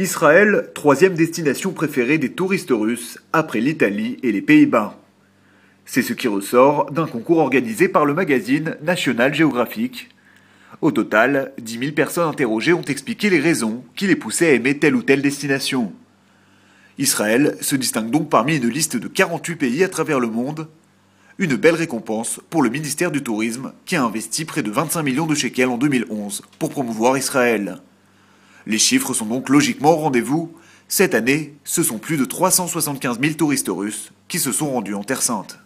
Israël, troisième destination préférée des touristes russes, après l'Italie et les Pays-Bas. C'est ce qui ressort d'un concours organisé par le magazine National Geographic. Au total, 10 000 personnes interrogées ont expliqué les raisons qui les poussaient à aimer telle ou telle destination. Israël se distingue donc parmi une liste de 48 pays à travers le monde. Une belle récompense pour le ministère du Tourisme qui a investi près de 25 millions de shekels en 2011 pour promouvoir Israël. Les chiffres sont donc logiquement au rendez-vous. Cette année, ce sont plus de 375 000 touristes russes qui se sont rendus en Terre Sainte.